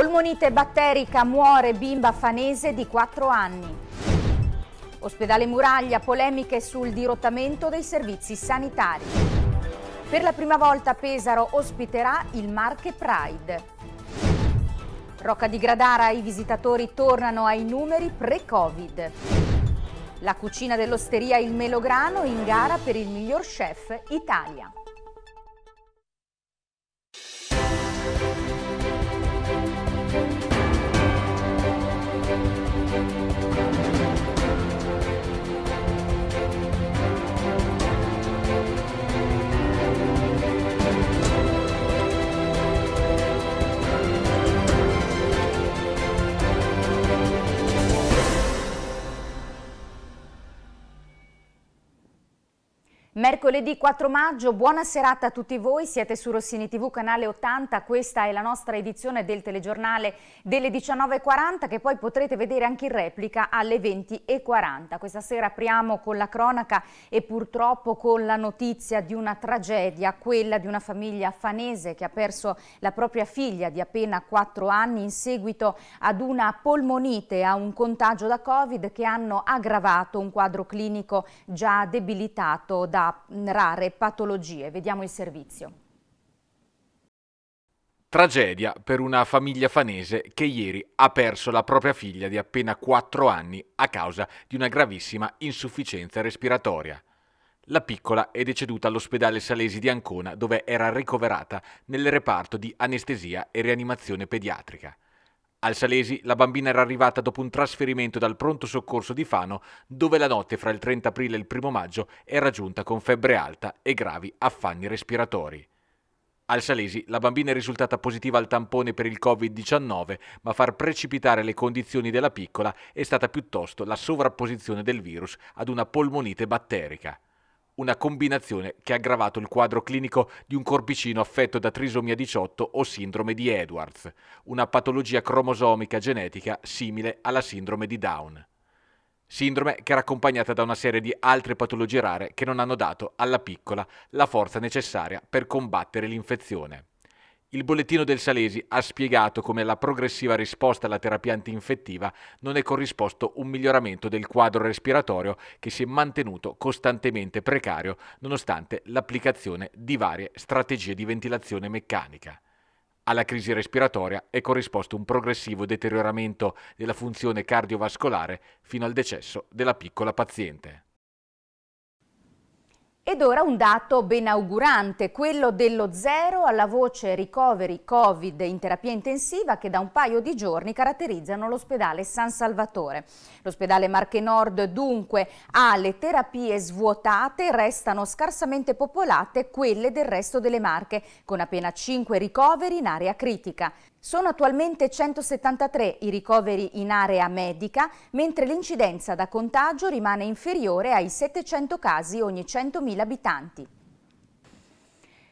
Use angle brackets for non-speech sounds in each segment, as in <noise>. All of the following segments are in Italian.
Polmonite batterica muore bimba fanese di 4 anni. Ospedale Muraglia, polemiche sul dirottamento dei servizi sanitari. Per la prima volta Pesaro ospiterà il Marche Pride. Rocca di Gradara, i visitatori tornano ai numeri pre-Covid. La cucina dell'osteria Il Melograno in gara per il miglior chef Italia. Mercoledì 4 maggio, buona serata a tutti voi, siete su Rossini TV canale 80, questa è la nostra edizione del telegiornale delle 19.40 che poi potrete vedere anche in replica alle 20.40. Questa sera apriamo con la cronaca e purtroppo con la notizia di una tragedia, quella di una famiglia fanese che ha perso la propria figlia di appena 4 anni in seguito ad una polmonite, a un contagio da Covid che hanno aggravato un quadro clinico già debilitato da rare patologie. Vediamo il servizio. Tragedia per una famiglia fanese che ieri ha perso la propria figlia di appena 4 anni a causa di una gravissima insufficienza respiratoria. La piccola è deceduta all'ospedale Salesi di Ancona dove era ricoverata nel reparto di anestesia e rianimazione pediatrica. Al Salesi la bambina era arrivata dopo un trasferimento dal pronto soccorso di Fano, dove la notte fra il 30 aprile e il 1 maggio era giunta con febbre alta e gravi affanni respiratori. Al Salesi la bambina è risultata positiva al tampone per il Covid-19, ma far precipitare le condizioni della piccola è stata piuttosto la sovrapposizione del virus ad una polmonite batterica una combinazione che ha aggravato il quadro clinico di un corpicino affetto da trisomia 18 o sindrome di Edwards, una patologia cromosomica genetica simile alla sindrome di Down. Sindrome che era accompagnata da una serie di altre patologie rare che non hanno dato alla piccola la forza necessaria per combattere l'infezione. Il bollettino del Salesi ha spiegato come alla progressiva risposta alla terapia antinfettiva non è corrisposto un miglioramento del quadro respiratorio che si è mantenuto costantemente precario nonostante l'applicazione di varie strategie di ventilazione meccanica. Alla crisi respiratoria è corrisposto un progressivo deterioramento della funzione cardiovascolare fino al decesso della piccola paziente. Ed ora un dato ben augurante, quello dello zero alla voce ricoveri Covid in terapia intensiva che da un paio di giorni caratterizzano l'ospedale San Salvatore. L'ospedale Marche Nord dunque ha le terapie svuotate, restano scarsamente popolate quelle del resto delle Marche, con appena 5 ricoveri in area critica. Sono attualmente 173 i ricoveri in area medica, mentre l'incidenza da contagio rimane inferiore ai 700 casi ogni 100.000 abitanti.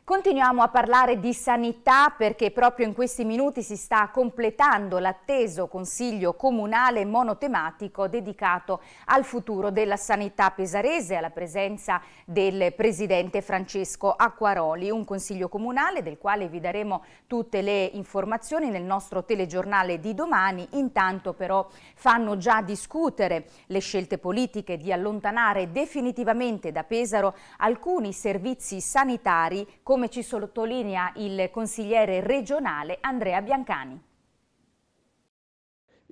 Continuiamo a parlare di sanità perché proprio in questi minuti si sta completando l'atteso Consiglio Comunale monotematico dedicato al futuro della sanità pesarese alla presenza del Presidente Francesco Acquaroli, un Consiglio Comunale del quale vi daremo tutte le informazioni nel nostro telegiornale di domani. Intanto però fanno già discutere le scelte politiche di allontanare definitivamente da Pesaro alcuni servizi sanitari come come ci sottolinea il consigliere regionale Andrea Biancani.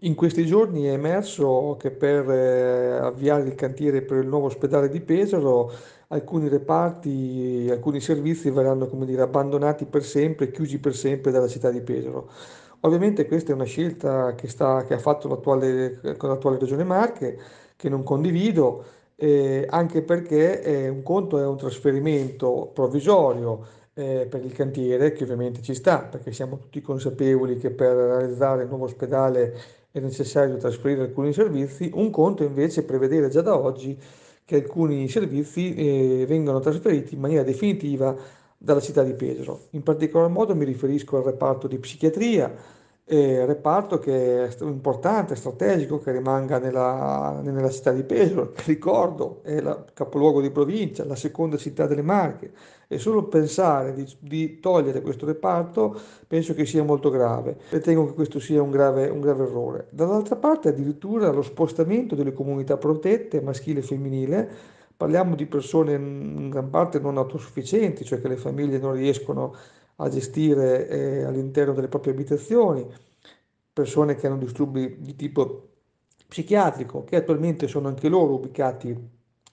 In questi giorni è emerso che per eh, avviare il cantiere per il nuovo ospedale di Pesaro alcuni reparti, alcuni servizi verranno dire, abbandonati per sempre, chiusi per sempre dalla città di Pesaro. Ovviamente questa è una scelta che, sta, che ha fatto l'attuale, con l'attuale Regione Marche, che non condivido, eh, anche perché eh, un conto è un trasferimento provvisorio eh, per il cantiere, che ovviamente ci sta, perché siamo tutti consapevoli che per realizzare il nuovo ospedale è necessario trasferire alcuni servizi, un conto invece è prevedere già da oggi che alcuni servizi eh, vengano trasferiti in maniera definitiva dalla città di Pesaro. In particolar modo mi riferisco al reparto di psichiatria, eh, reparto che è importante, strategico, che rimanga nella, nella città di Pesaro, che <laughs> ricordo è il capoluogo di provincia, la seconda città delle Marche, e solo pensare di, di, togliere questo reparto penso che sia molto grave, ritengo che questo sia un grave, un grave errore. Dall'altra parte addirittura lo spostamento delle comunità protette, maschile e femminile, parliamo di persone in gran parte non autosufficienti, cioè che le famiglie non riescono a a gestire eh, all'interno delle proprie abitazioni, persone che hanno disturbi di tipo psichiatrico, che attualmente sono anche loro ubicati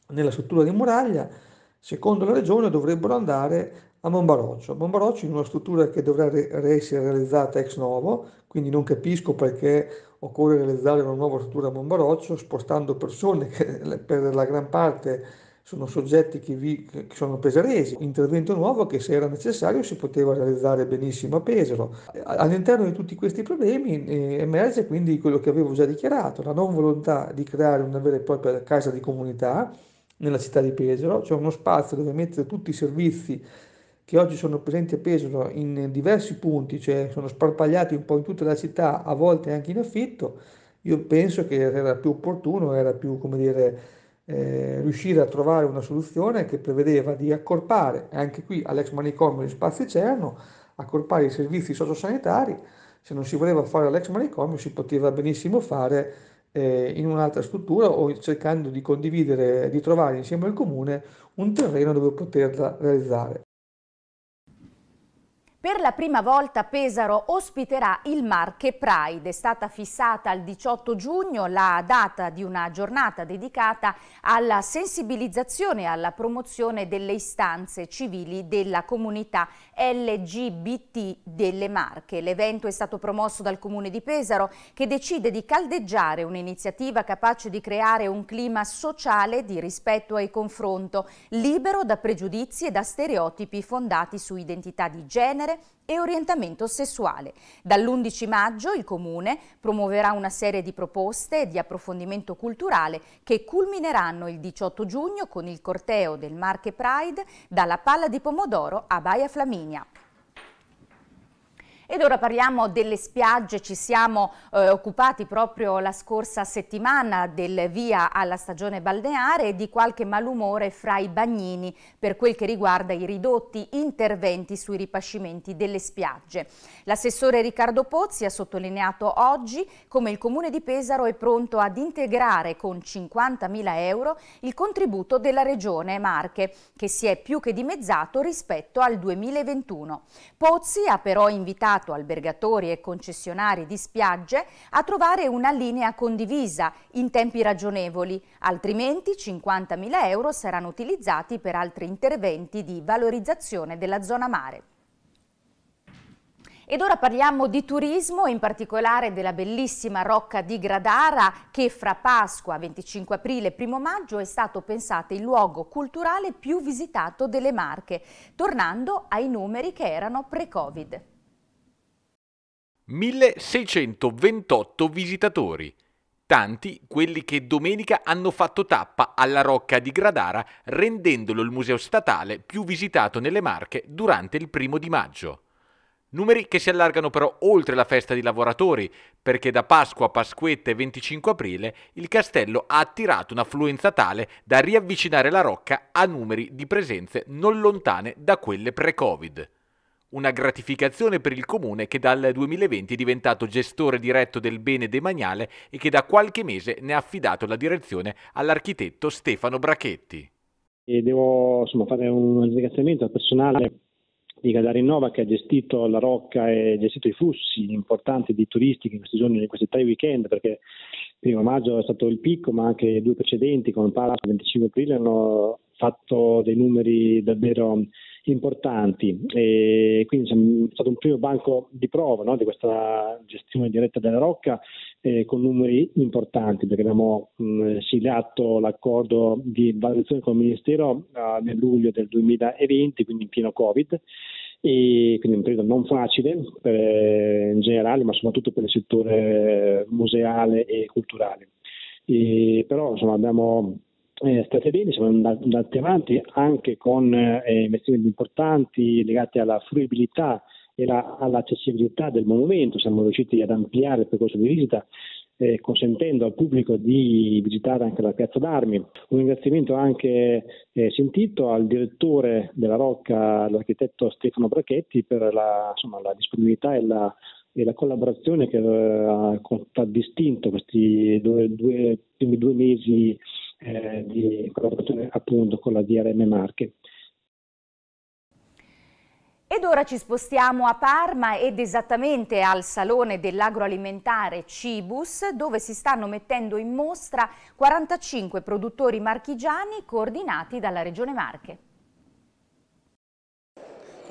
nella struttura di muraglia, secondo la regione dovrebbero andare a Monbaroccio. Monbaroccio in una struttura che dovrà re- essere realizzata ex novo, quindi non capisco perché occorre realizzare una nuova struttura a Monbaroccio spostando persone che <laughs> per la gran parte sono soggetti che, vi, che, sono peseresi, intervento nuovo che se era necessario si poteva realizzare benissimo a Pesaro. All'interno di tutti questi problemi eh, emerge quindi quello che avevo già dichiarato, la non volontà di creare una vera e propria casa di comunità nella città di Pesaro, cioè uno spazio dove mettere tutti i servizi che oggi sono presenti a Pesaro in diversi punti, cioè sono sparpagliati un po' in tutta la città, a volte anche in affitto, io penso che era più opportuno, era più, come dire, eh, riuscire a trovare una soluzione che prevedeva di accorpare, anche qui all'ex manicomio di Spazio Cerno, accorpare i servizi sociosanitari, se non si voleva fare all'ex manicomio si poteva benissimo fare eh, in un'altra struttura o cercando di condividere, di trovare insieme al comune un terreno dove poterla realizzare. Per la prima volta Pesaro ospiterà il Marche Pride. È stata fissata il 18 giugno la data di una giornata dedicata alla sensibilizzazione e alla promozione delle istanze civili della comunità LGBT delle Marche. L'evento è stato promosso dal Comune di Pesaro che decide di caldeggiare un'iniziativa capace di creare un clima sociale di rispetto e confronto, libero da pregiudizi e da stereotipi fondati su identità di genere genere e orientamento sessuale. Dall'11 maggio il Comune promuoverà una serie di proposte di approfondimento culturale che culmineranno il 18 giugno con il corteo del Marche Pride dalla Palla di Pomodoro a Baia Flaminia. Ed ora parliamo delle spiagge, ci siamo eh, occupati proprio la scorsa settimana del via alla stagione balneare e di qualche malumore fra i bagnini per quel che riguarda i ridotti interventi sui ripascimenti delle spiagge. L'assessore Riccardo Pozzi ha sottolineato oggi come il Comune di Pesaro è pronto ad integrare con 50.000 euro il contributo della Regione Marche, che si è più che dimezzato rispetto al 2021. Pozzi ha però invitato obbligato albergatori e concessionari di spiagge a trovare una linea condivisa in tempi ragionevoli, altrimenti 50.000 euro saranno utilizzati per altri interventi di valorizzazione della zona mare. Ed ora parliamo di turismo, in particolare della bellissima Rocca di Gradara che fra Pasqua, 25 aprile e 1 maggio è stato pensato il luogo culturale più visitato delle Marche, tornando ai numeri che erano pre-Covid. 1628 visitatori, tanti quelli che domenica hanno fatto tappa alla Rocca di Gradara rendendolo il museo statale più visitato nelle Marche durante il primo di maggio. Numeri che si allargano però oltre la festa dei lavoratori, perché da Pasqua a Pasquetta e 25 aprile il castello ha attirato un'affluenza tale da riavvicinare la Rocca a numeri di presenze non lontane da quelle pre-Covid. Una gratificazione per il comune che dal 2020 è diventato gestore diretto del bene demaniale e che da qualche mese ne ha affidato la direzione all'architetto Stefano Brachetti. E devo insomma, fare un ringraziamento al personale di Cadarinova che ha gestito la Rocca e gestito i flussi importanti di turisti in questi giorni, in questi tre weekend, perché il primo maggio è stato il picco, ma anche i due precedenti con Palazzo il 25 aprile hanno fatto dei numeri davvero importanti. E quindi è stato un primo banco di prova no, di questa gestione diretta della Rocca eh, con numeri importanti perché abbiamo siglato l'accordo di valutazione con il Ministero uh, nel luglio del 2020, quindi in pieno Covid e quindi un periodo non facile per, eh, in generale, ma soprattutto per il settore eh, museale e culturale. E, però insomma, abbiamo eh, state bene, siamo andati avanti anche con eh, investimenti importanti legati alla fruibilità e la, all'accessibilità del monumento, siamo riusciti ad ampliare il percorso di visita eh, consentendo al pubblico di visitare anche la piazza d'armi. Un ringraziamento anche eh, sentito al direttore della Rocca, l'architetto Stefano Brachetti, per la, insomma, la disponibilità e la, e la, collaborazione che ha contraddistinto questi due, due, primi due mesi eh, di collaborazione appunto con la DRM Marche. Ed ora ci spostiamo a Parma ed esattamente al Salone dell'Agroalimentare Cibus dove si stanno mettendo in mostra 45 produttori marchigiani coordinati dalla Regione Marche.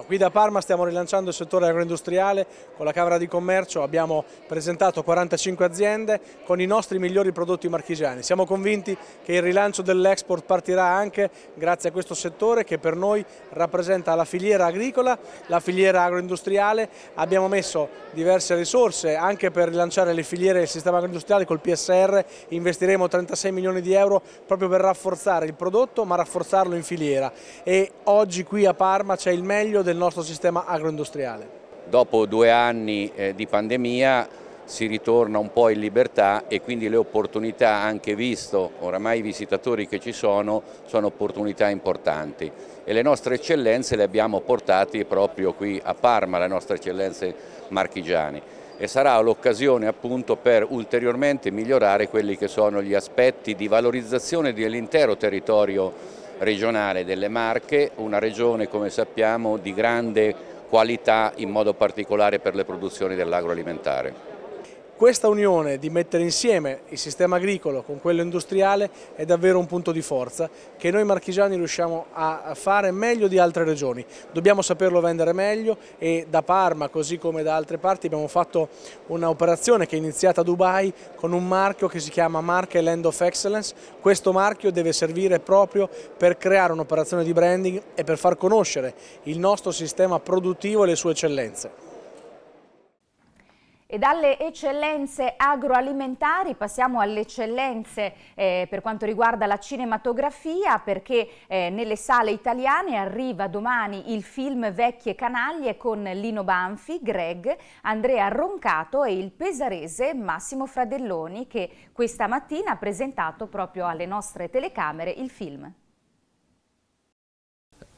Ecco, qui da Parma stiamo rilanciando il settore agroindustriale con la Camera di Commercio, abbiamo presentato 45 aziende con i nostri migliori prodotti marchigiani. Siamo convinti che il rilancio dell'export partirà anche grazie a questo settore che per noi rappresenta la filiera agricola, la filiera agroindustriale. Abbiamo messo diverse risorse anche per rilanciare le filiere del sistema agroindustriale col PSR, investiremo 36 milioni di euro proprio per rafforzare il prodotto ma rafforzarlo in filiera e oggi qui a Parma c'è il meglio del del nostro sistema agroindustriale. Dopo due anni eh, di pandemia si ritorna un po' in libertà e quindi le opportunità, anche visto oramai i visitatori che ci sono, sono opportunità importanti e le nostre eccellenze le abbiamo portate proprio qui a Parma, le nostre eccellenze marchigiane e sarà l'occasione appunto per ulteriormente migliorare quelli che sono gli aspetti di valorizzazione dell'intero territorio regionale delle Marche, una regione come sappiamo di grande qualità in modo particolare per le produzioni dell'agroalimentare. Questa unione di mettere insieme il sistema agricolo con quello industriale è davvero un punto di forza che noi marchigiani riusciamo a fare meglio di altre regioni. Dobbiamo saperlo vendere meglio e da Parma, così come da altre parti, abbiamo fatto un'operazione che è iniziata a Dubai con un marchio che si chiama Marche Land of Excellence. Questo marchio deve servire proprio per creare un'operazione di branding e per far conoscere il nostro sistema produttivo e le sue eccellenze. E dalle eccellenze agroalimentari passiamo alle eccellenze eh, per quanto riguarda la cinematografia perché eh, nelle sale italiane arriva domani il film Vecchie Canaglie con Lino Banfi, Greg, Andrea Roncato e il pesarese Massimo Fradelloni che questa mattina ha presentato proprio alle nostre telecamere il film.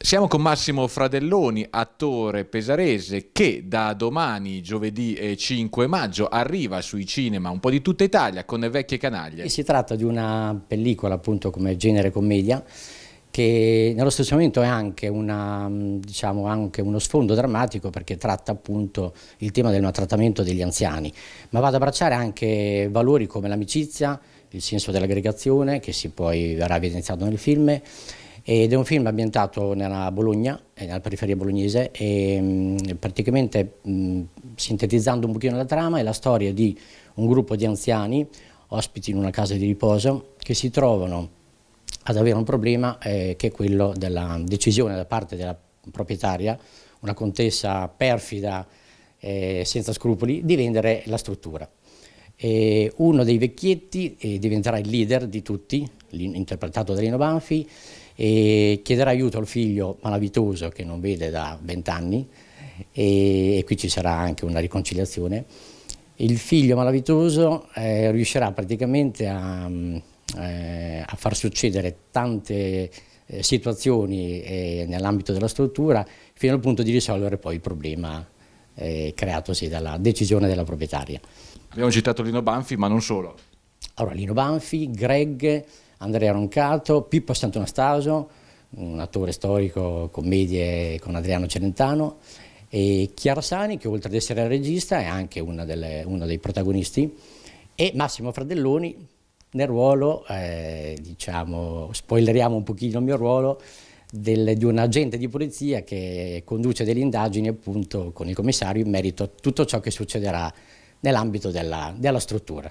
Siamo con Massimo Fradelloni, attore pesarese che da domani, giovedì 5 eh, maggio, arriva sui cinema un po' di tutta Italia con Vecchie Canaglie. E si tratta di una pellicola appunto come genere commedia che nello stesso momento è anche, una, mm, diciamo, anche, uno sfondo drammatico perché tratta appunto il tema del maltrattamento degli anziani, ma va ad abbracciare anche valori come l'amicizia, il senso dell'aggregazione che si poi verrà evidenziato nel film ed è un film ambientato nella Bologna, eh, nella periferia bolognese e mm, praticamente mm, sintetizzando un pochino la trama è la storia di un gruppo di anziani ospiti in una casa di riposo che si trovano ad avere un problema eh, che è quello della decisione da parte della proprietaria, una contessa perfida eh, senza scrupoli, di vendere la struttura. E uno dei vecchietti eh, diventerà il leader di tutti, interpretato da Lino Banfi, e chiederà aiuto al figlio malavitoso che non vede da vent'anni e, e, qui ci sarà anche una riconciliazione. Il figlio malavitoso eh, riuscirà praticamente a, mm, eh, a, far succedere tante eh, situazioni eh, nell'ambito della struttura fino al punto di risolvere poi il problema eh, creatosi dalla decisione della proprietaria. Abbiamo citato Lino Banfi ma non solo. Allora Lino Banfi, Greg, Andrea Roncato, Pippo Santonastasio, un attore storico, commedie con Adriano Celentano, e Chiara Sani, che oltre ad essere regista è anche una delle, uno dei protagonisti, e Massimo Fradelloni nel ruolo, eh, diciamo, spoileriamo un pochino il mio ruolo, del, di un agente di polizia che conduce delle indagini appunto con il commissario in merito a tutto ciò che succederà nell'ambito della, della struttura.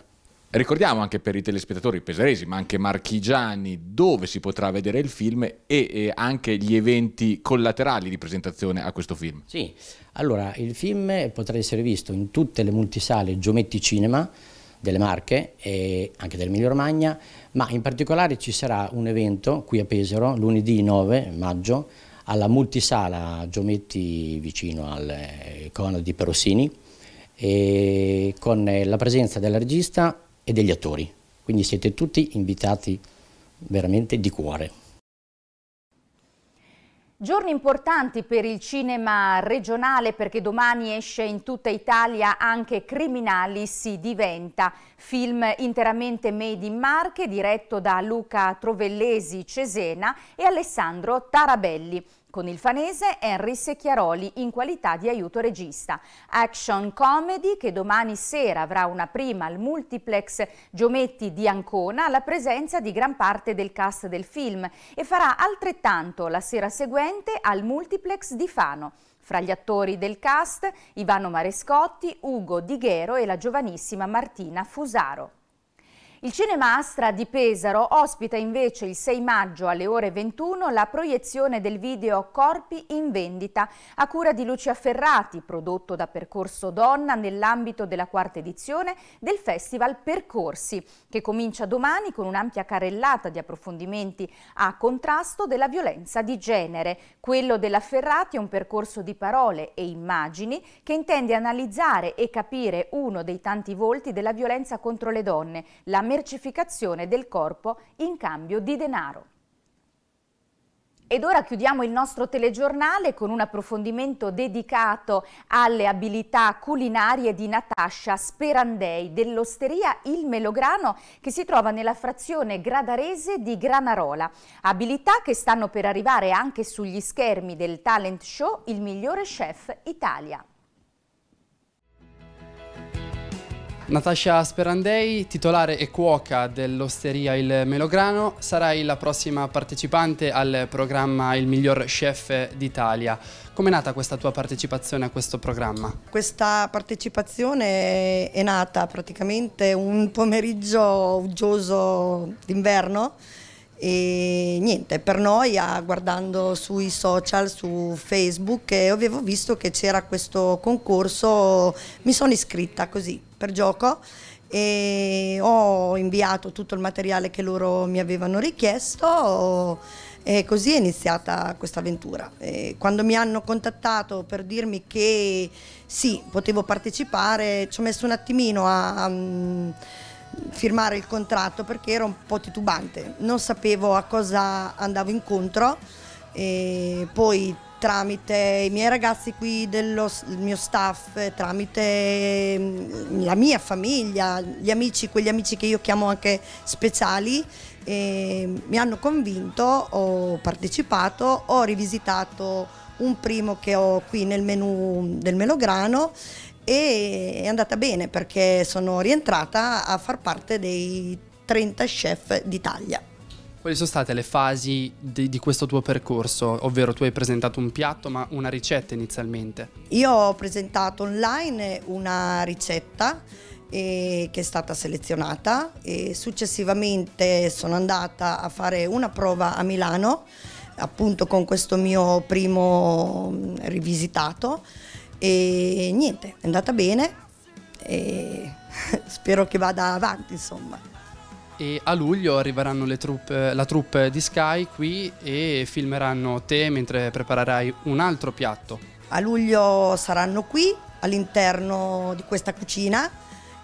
Ricordiamo anche per i telespettatori pesaresi, ma anche marchigiani, dove si potrà vedere il film e, e, anche gli eventi collaterali di presentazione a questo film. Sì, allora il film potrà essere visto in tutte le multisale Giometti Cinema delle Marche e anche del dell'Emilia Romagna, ma in particolare ci sarà un evento qui a Pesaro lunedì 9 maggio alla multisala Giometti vicino al eh, cono di Perossini con la presenza della regista e degli attori. Quindi siete tutti invitati veramente di cuore. Giorni importanti per il cinema regionale perché domani esce in tutta Italia anche Criminali si diventa, film interamente made in Marche diretto da Luca Trovellesi Cesena e Alessandro Tarabelli con il fanese Henry Secchiaroli in qualità di aiuto regista. Action Comedy che domani sera avrà una prima al multiplex Giometti di Ancona alla presenza di gran parte del cast del film e farà altrettanto la sera seguente al multiplex di Fano. Fra gli attori del cast Ivano Marescotti, Ugo Di Ghero e la giovanissima Martina Fusaro. Il Cinema Astra di Pesaro ospita invece il 6 maggio alle ore 21 la proiezione del video Corpi in vendita a cura di Lucia Ferrati, prodotto da Percorso Donna nell'ambito della quarta edizione del Festival Percorsi, che comincia domani con un'ampia carrellata di approfondimenti a contrasto della violenza di genere. Quello della Ferrati è un percorso di parole e immagini che intende analizzare e capire uno dei tanti volti della violenza contro le donne, la mercificazione del corpo in cambio di denaro. Ed ora chiudiamo il nostro telegiornale con un approfondimento dedicato alle abilità culinarie di Natascia Sperandei dell'osteria Il Melograno che si trova nella frazione gradarese di Granarola. Abilità che stanno per arrivare anche sugli schermi del talent show Il migliore chef Italia. Natascia Sperandei, titolare e cuoca dell'osteria Il Melograno, sarai la prossima partecipante al programma Il miglior chef d'Italia. Come è nata questa tua partecipazione a questo programma? Questa partecipazione è nata praticamente un pomeriggio uggioso d'inverno e niente, per noi ah, guardando sui social, su Facebook, eh, avevo visto che c'era questo concorso, mi sono iscritta così per gioco e ho inviato tutto il materiale che loro mi avevano richiesto e così è iniziata questa avventura. E quando mi hanno contattato per dirmi che sì, potevo partecipare, ci ho messo un attimino a, a mm, firmare il contratto perché ero un po' titubante, non sapevo a cosa andavo incontro e poi tramite i miei ragazzi qui il mio staff, tramite mm, la mia famiglia, gli amici, quegli amici che io chiamo anche speciali, mi hanno convinto, ho partecipato, ho rivisitato un primo che ho qui nel menù del melograno e è andata bene perché sono rientrata a far parte dei 30 chef d'Italia. Quali sono state le fasi di, di, questo tuo percorso? Ovvero tu hai presentato un piatto ma una ricetta inizialmente? Io ho presentato online una ricetta eh, che è stata selezionata e successivamente sono andata a fare una prova a Milano appunto con questo mio primo mm, rivisitato e niente, è andata bene e <laughs> spero che vada avanti, insomma. E a luglio arriveranno troupe, la troupe di Sky qui e filmeranno te mentre preparerai un altro piatto. A luglio saranno qui all'interno di questa cucina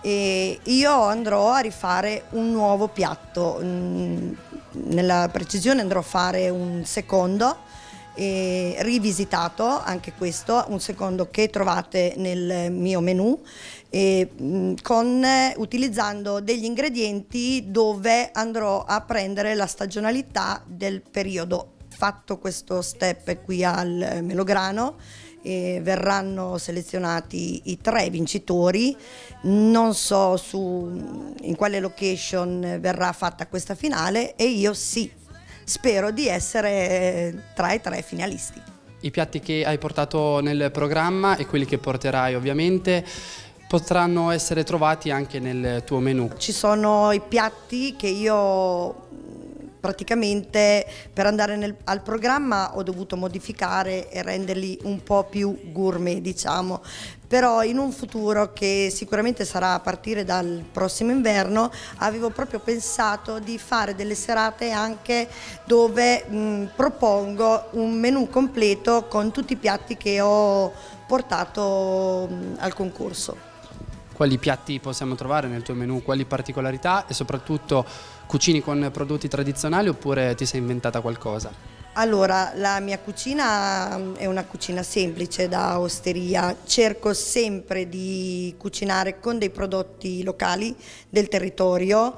e io andrò a rifare un nuovo piatto. Mm, nella precisione andrò a fare un secondo e rivisitato anche questo, un secondo che trovate nel mio menu, e, mm, con, utilizzando degli ingredienti dove andrò a prendere la stagionalità del periodo. Fatto questo step qui al melograno, verranno selezionati i tre vincitori. Non so su, in quale location verrà fatta questa finale e io sì, spero di essere eh, tra i tre finalisti. I piatti che hai portato nel programma e quelli che porterai ovviamente potranno essere trovati anche nel tuo menu. Ci sono i piatti che io praticamente per andare nel, al programma ho dovuto modificare e renderli un po' più gourmet diciamo però in un futuro che sicuramente sarà a partire dal prossimo inverno avevo proprio pensato di fare delle serate anche dove mh, propongo un menù completo con tutti i piatti che ho portato mh, al concorso quali piatti possiamo trovare nel tuo menù, quali particolarità e soprattutto cucini con prodotti tradizionali oppure ti sei inventata qualcosa? Allora, la mia cucina mm, è una cucina semplice da osteria, cerco sempre di cucinare con dei prodotti locali del territorio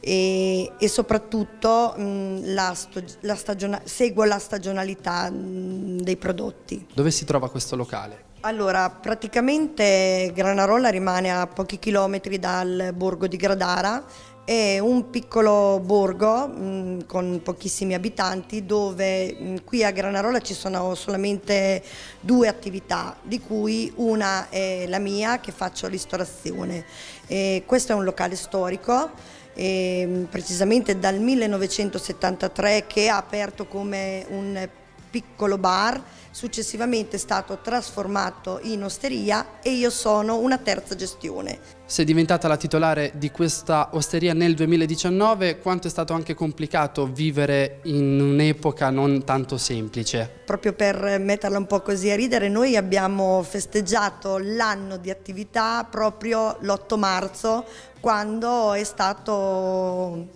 e, e soprattutto mh, mm, la, la seguo la stagionalità mh, mm, dei prodotti. Dove si trova questo locale? Allora, praticamente Granarola rimane a pochi chilometri dal borgo di Gradara, è un piccolo borgo mh, mm, con pochissimi abitanti dove mh, mm, qui a Granarola ci sono solamente due attività di cui una è la mia che faccio ristorazione. E questo è un locale storico e, mm, precisamente dal 1973 che ha aperto come un piccolo bar successivamente è stato trasformato in osteria e io sono una terza gestione. Sei diventata la titolare di questa osteria nel 2019, quanto è stato anche complicato vivere in un'epoca non tanto semplice? Proprio per metterla un po' così a ridere, noi abbiamo festeggiato l'anno di attività proprio l'8 marzo quando è stato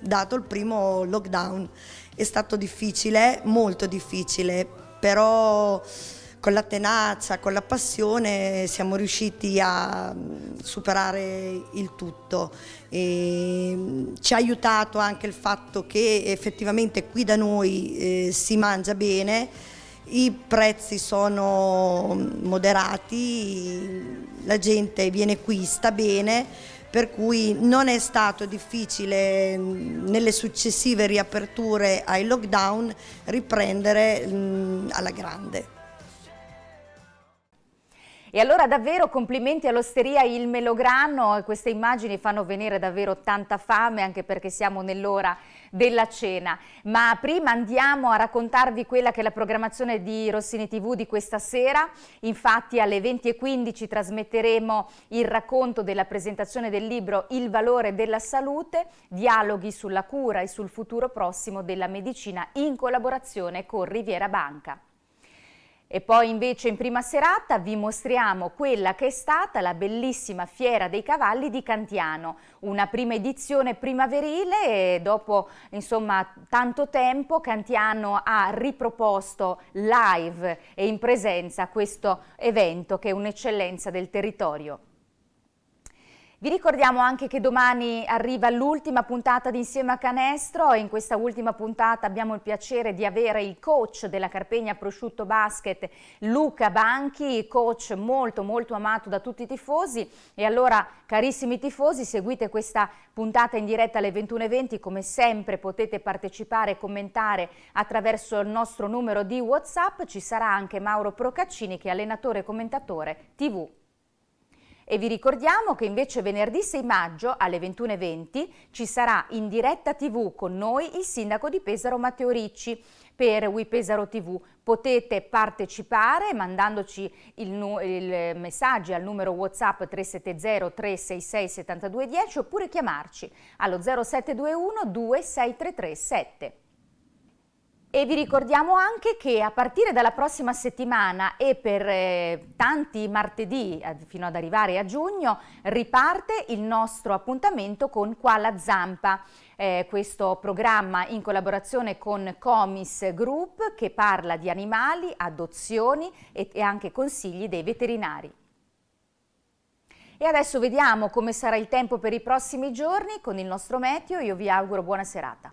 dato il primo lockdown. È stato difficile, molto difficile, però con la tenacia, con la passione siamo riusciti a mm, superare il tutto. E mm, ci ha aiutato anche il fatto che effettivamente qui da noi eh, si mangia bene, i prezzi sono mm, moderati, la gente viene qui, sta bene, per cui non è stato difficile nelle successive riaperture ai lockdown riprendere alla grande. E allora davvero complimenti all'osteria Il Melograno, queste immagini fanno venire davvero tanta fame anche perché siamo nell'ora della cena. Ma prima andiamo a raccontarvi quella che è la programmazione di Rossini TV di questa sera. Infatti alle 20.15 trasmetteremo il racconto della presentazione del libro Il valore della salute, dialoghi sulla cura e sul futuro prossimo della medicina in collaborazione con Riviera Banca. E poi invece in prima serata vi mostriamo quella che è stata la bellissima Fiera dei Cavalli di Cantiano, una prima edizione primaverile e dopo insomma tanto tempo Cantiano ha riproposto live e in presenza questo evento che è un'eccellenza del territorio. Vi ricordiamo anche che domani arriva l'ultima puntata di Insieme a Canestro e in questa ultima puntata abbiamo il piacere di avere il coach della Carpegna Prosciutto Basket, Luca Banchi, coach molto molto amato da tutti i tifosi e allora carissimi tifosi seguite questa puntata in diretta alle 21.20 come sempre potete partecipare e commentare attraverso il nostro numero di Whatsapp, ci sarà anche Mauro Procaccini che è allenatore e commentatore TV e vi ricordiamo che invece venerdì 6 maggio alle 21.20 ci sarà in diretta tv con noi il sindaco di Pesaro Matteo Ricci per WePesaro TV. Potete partecipare mandandoci il, il messaggi al numero WhatsApp 370 366 7210 oppure chiamarci allo 0721 26337. E vi ricordiamo anche che a partire dalla prossima settimana e per eh, tanti martedì fino ad arrivare a giugno riparte il nostro appuntamento con Qua la Zampa. Eh, questo programma in collaborazione con Comis Group che parla di animali, adozioni e, e anche consigli dei veterinari. E adesso vediamo come sarà il tempo per i prossimi giorni con il nostro meteo. Io vi auguro buona serata.